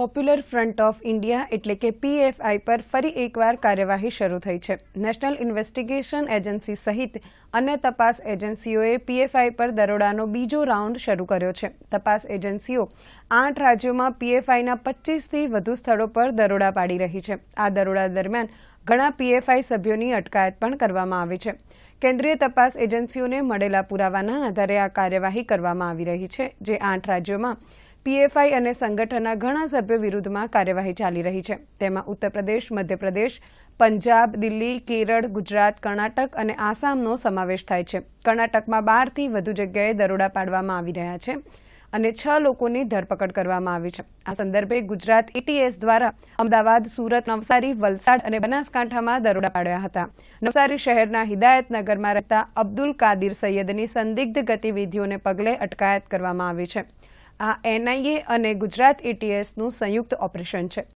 popular front of India એટલે કે PFI પર ફરી એકવાર કાર્યવાહી શરૂ થઈ છે નેશનલ ઇન્વેસ્ટિગેશન એજન્સી સહિત અન્ય તપાસ એજન્સીઓએ પીએફઆઈ પર દરોડાનો બીજો રાઉન્ડ શરૂ કર્યો છે તપાસ એજન્સીઓ આઠ રાજ્યોમાં પીએફઆઈના પચ્ચીસથી વધુ સ્થળો પર દરોડા પાડી રહી છે આ દરોડા દરમિયાન ઘણા પીએફઆઈ સભ્યોની અટકાયત પણ કરવામાં આવી છે કેન્દ્રીય તપાસ એજન્સીઓને મળેલા પુરાવાના આધારે આ કાર્યવાહી કરવામાં આવી રહી છે જે આઠ રાજ્યોમાં પીએફઆઈ અને સંગઠનના ઘણા સભ્યો વિરુદ્ધમાં કાર્યવાહી ચાલી રહી છે તેમાં ઉત્તરપ્રદેશ મધ્યપ્રદેશ પંજાબ દિલ્હી કેરળ ગુજરાત કર્ણાટક અને આસામનો સમાવેશ થાય છે કર્ણાટકમાં બારથી વધુ જગ્યાએ દરોડા પાડવામાં આવી રહ્યા છે અને છ લોકોની ધરપકડ કરવામાં આવી છે આ સંદર્ભે ગુજરાત એટીએસ દ્વારા અમદાવાદ સુરત નવસારી વલસાડ અને બનાસકાંઠામાં દરોડા પાડ્યા હતા નવસારી શહેરના હિદાયતનગરમાં રહેતા અબ્દુલ કાદીર સૈયદની સંદિગ્ધ ગતિવિધિઓને પગલે અટકાયત કરવામાં આવી છે આ એનઆઈએ અને ગુજરાત એટીએસનું સંયુક્ત ઓપરેશન છે